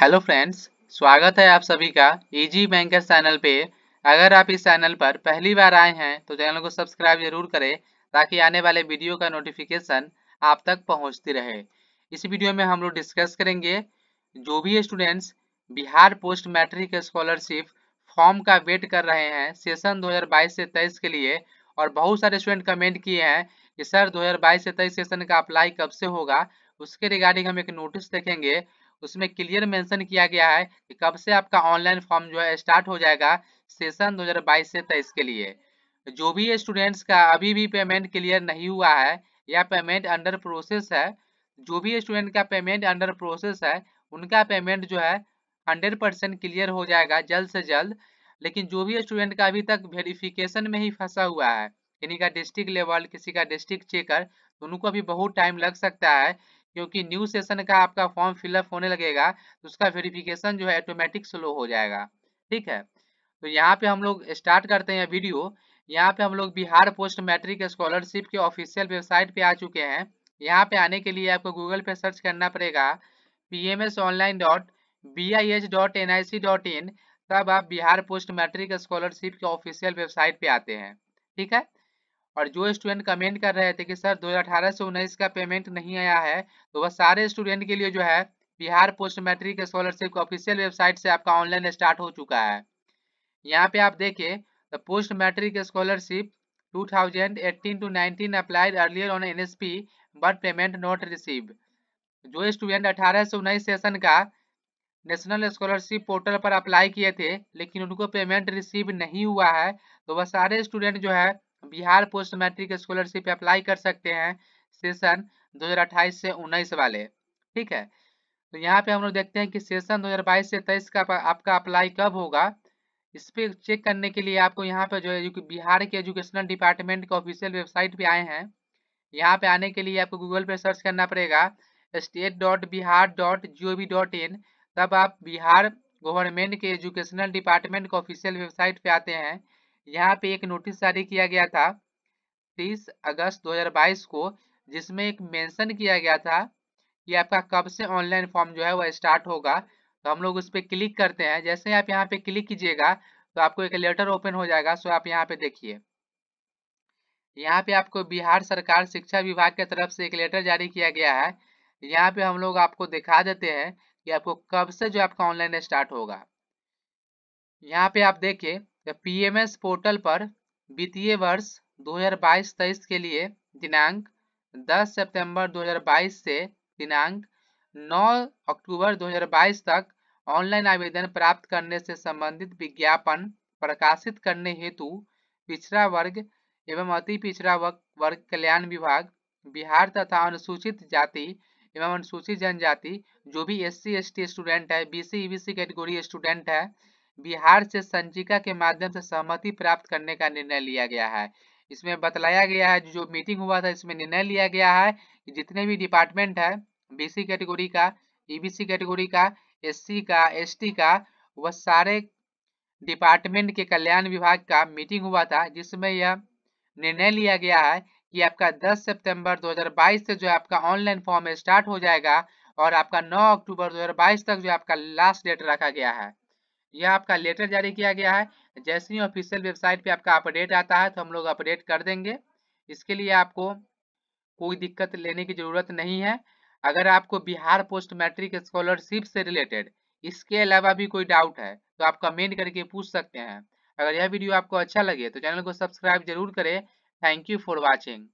hello friends स्वागत है आप सभी का इजी बैंकर चैनल पे अगर आप इस चैनल पर पहली बार आए हैं तो चैनल को सब्सक्राइब जरूर करें ताकि आने वाले वीडियो का नोटिफिकेशन आप तक पहुंचती रहे इस वीडियो में हम लोग डिस्कस करेंगे जो भी students Bihar post matric scholarship form का वेट कर रहे हैं सेशन दो से तेईस के लिए और बहुत सारे स्टूडेंट कमेंट किए हैं कि सर दो से तेईस सेशन का अप्लाई कब से होगा उसके रिगार्डिंग हम एक नोटिस देखेंगे उसमें क्लियर मेंशन किया गया है कि कब से आपका ऑनलाइन फॉर्म जो है स्टार्ट हो जाएगा सेशन 2022 से तेईस के लिए जो भी स्टूडेंट्स का अभी भी पेमेंट क्लियर नहीं हुआ है या पेमेंट अंडर प्रोसेस है जो भी स्टूडेंट का पेमेंट अंडर प्रोसेस है उनका पेमेंट जो है हंड्रेड परसेंट क्लियर हो जाएगा जल्द से जल्द लेकिन जो भी स्टूडेंट का अभी तक वेरिफिकेशन में ही फंसा हुआ है किसी का डिस्ट्रिक्ट लेवल किसी का डिस्ट्रिक्ट चेकर तो उनको अभी बहुत टाइम लग सकता है क्योंकि न्यू सेशन का आपका फॉर्म फिलअप होने लगेगा तो उसका वेरिफिकेशन जो है ऑटोमेटिक स्लो हो जाएगा ठीक है तो यहाँ पे हम लोग स्टार्ट करते हैं वीडियो यहाँ पे हम लोग बिहार पोस्ट मैट्रिक स्कॉलरशिप के ऑफिशियल वेबसाइट पे आ चुके हैं यहाँ पे आने के लिए आपको गूगल पे सर्च करना पड़ेगा P M S online dot B I H dot N I C dot in तब आप बिहार पोस्ट मैट्रिक स्कॉलरशिप के ऑफिशियल वेबसाइट पे आते हैं ठीक है और जो स्टूडेंट कमेंट कर रहे थे कि सर 2018 से उन्नीस का पेमेंट नहीं आया है तो वह सारे स्टूडेंट के लिए जो है Bihar post matric scholarship official website से आपका ऑनलाइन स्टार्ट हो चुका है यहाँ पे आप देखिए the post matric scholarship 2018 two nineteen applied earlier on N but payment not receive जो स्टूडेंट अठारह से उन्नीस सेशन का नेशनल स्कॉलरशिप पोर्टल पर अप्लाई किए थे लेकिन उनको पेमेंट रिसीव नहीं हुआ है तो वह सारे स्टूडेंट जो है Bihar post matric scholarship apply कर सकते हैं सेशन 2028 से 19 वाले ठीक है तो यहाँ पे हम लोग देखते हैं कि सेशन 2022 से 23 का आपका अप्लाई कब होगा इस पर चेक करने के लिए आपको यहाँ पे जो है बिहार के एजुकेशनल डिपार्टमेंट के ऑफिशियल वेबसाइट पे आए हैं यहाँ पे आने के लिए आपको गूगल पे सर्च करना पड़ेगा state dot Bihar dot G O V dot in तब आप बिहार गवर्नमेंट के एजुकेशनल डिपार्टमेंट के ऑफिशियल वेबसाइट पे आते हैं यहाँ पे एक नोटिस जारी किया गया था 30 अगस्त 2022 को जिसमें एक मेंशन किया गया था कि आपका कब से ऑनलाइन फॉर्म जो है वह स्टार्ट होगा तो हम लोग उस पर क्लिक करते हैं जैसे आप यहाँ पे क्लिक कीजिएगा तो आपको एक लेटर ओपन हो जाएगा सो आप यहाँ पे देखिए यहाँ पे आपको बिहार सरकार शिक्षा विभाग की तरफ से एक लेटर जारी किया गया है यहाँ पे हम लोग आपको दिखा देते हैं कि आपको कब से जो आपका ऑनलाइन स्टार्ट होगा यहाँ पे आप देखिए पीएमएस पोर्टल पर वित्तीय वर्ष 2022-23 के लिए दिनांक 10 सितंबर 2022 से दिनांक 9 अक्टूबर 2022 तक ऑनलाइन आवेदन प्राप्त करने से संबंधित विज्ञापन प्रकाशित करने हेतु पिछड़ा वर्ग एवं अति पिछड़ा वर्ग, वर्ग कल्याण विभाग बिहार तथा अनुसूचित जाति एवं अनुसूचित जनजाति जो भी एस सी स्टूडेंट है बी सी कैटेगरी स्टूडेंट है बिहार से संचिका के माध्यम से सहमति प्राप्त करने का निर्णय लिया गया है इसमें बतलाया गया है जो मीटिंग हुआ था इसमें निर्णय लिया गया है कि जितने भी डिपार्टमेंट है बीसी कैटेगरी का ईबीसी e कैटेगरी का एससी का एसटी का वह सारे डिपार्टमेंट के कल्याण विभाग का मीटिंग हुआ था जिसमें यह निर्णय लिया गया है कि आपका 10 सितंबर 2022 से जो आपका ऑनलाइन फॉर्म स्टार्ट हो जाएगा और आपका 9 अक्टूबर 2022 तक जो आपका लास्ट डेट रखा गया है यह आपका लेटर जारी किया गया है जैसे ही ऑफिशियल वेबसाइट पे आपका अपडेट आता है तो हम लोग अपडेट कर देंगे इसके लिए आपको कोई दिक्कत लेने की ज़रूरत नहीं है अगर आपको बिहार पोस्ट मैट्रिक स्कॉलरशिप से रिलेटेड इसके अलावा भी कोई डाउट है तो आप कमेंट करके पूछ सकते हैं अगर यह वीडियो आपको अच्छा लगे तो चैनल को सब्सक्राइब जरूर करें थैंक यू फॉर वॉचिंग